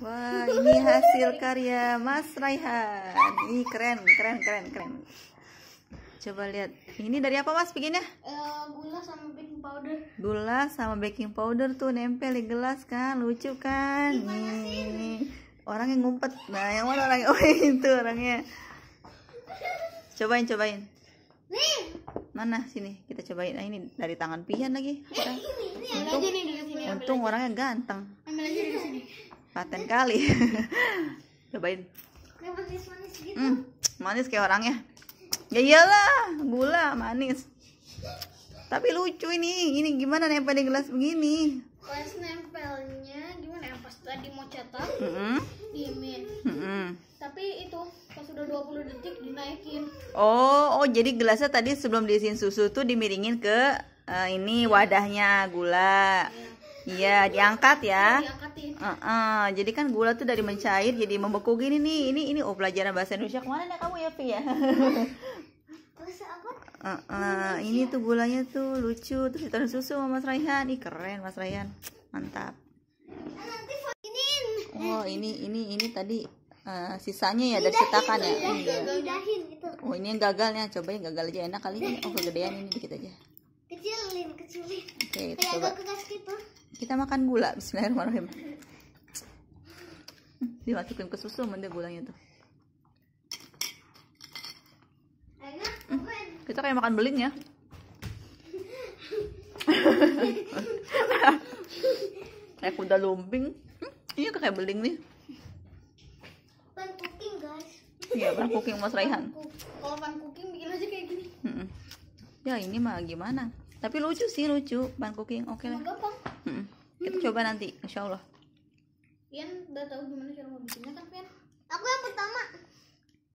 Wah, ini hasil karya Mas Raihan. Ini keren, keren, keren, keren. Coba lihat. Ini dari apa Mas bikinnya? Uh, gula sama baking powder. Gula sama baking powder tuh nempel di gelas kan, lucu kan? ini. Orang yang ngumpet. Nah, yang mana orangnya? Oh, itu orangnya. Cobain, cobain. Nih. Mana sini? Kita cobain. Nah, ini dari tangan Pian lagi. ini, Untung, untung orangnya ganteng. Ambil aja dari sini paten kali cobain manis gitu? hmm, manis kayak orangnya ya iyalah gula manis tapi lucu ini ini gimana nempel di gelas begini pas nempelnya gimana ya pas tadi mau cetak mm -hmm. diemin mm -hmm. tapi itu pas udah 20 detik dinaikin oh oh jadi gelasnya tadi sebelum diisiin susu tuh dimiringin ke uh, ini wadahnya gula iya yeah. diangkat ya, ya diangkat Uh, uh, jadi kan gula tuh dari mencair jadi membeku gini nih. Ini ini oh pelajaran bahasa Indonesia kemana nih kamu ya Pi ya? Uh, uh, ini tuh gulanya tuh lucu terus ditaruh susu sama Mas Raihan. Ih keren Mas Raihan. Mantap. Ah, oh, ini ini ini tadi uh, sisanya ya dari cetakan ya. Iya. Gitu. Oh, ini yang gagalnya. Coba yang gagal aja enak kali ini. Oh, kegedean ini dikit aja. Oke, coba. Gitu. Kita makan gula. Bismillahirrahmanirrahim. Dimasukin ke susu mende gulanya tuh. Enak, hmm. Kita kayak makan beling ya. kayak kuda lumping. Hmm, ini iya, kayak beling nih. Pan cooking, guys. Iya, pan cooking Mas Raihan. Kalau pan cooking bikin aja kayak gini. Hmm. Ya, ini mah gimana? tapi lucu sih lucu ban cooking oke okay lah gampang hmm. kita hmm. coba nanti insyaallah Allah Ian udah tahu gimana cara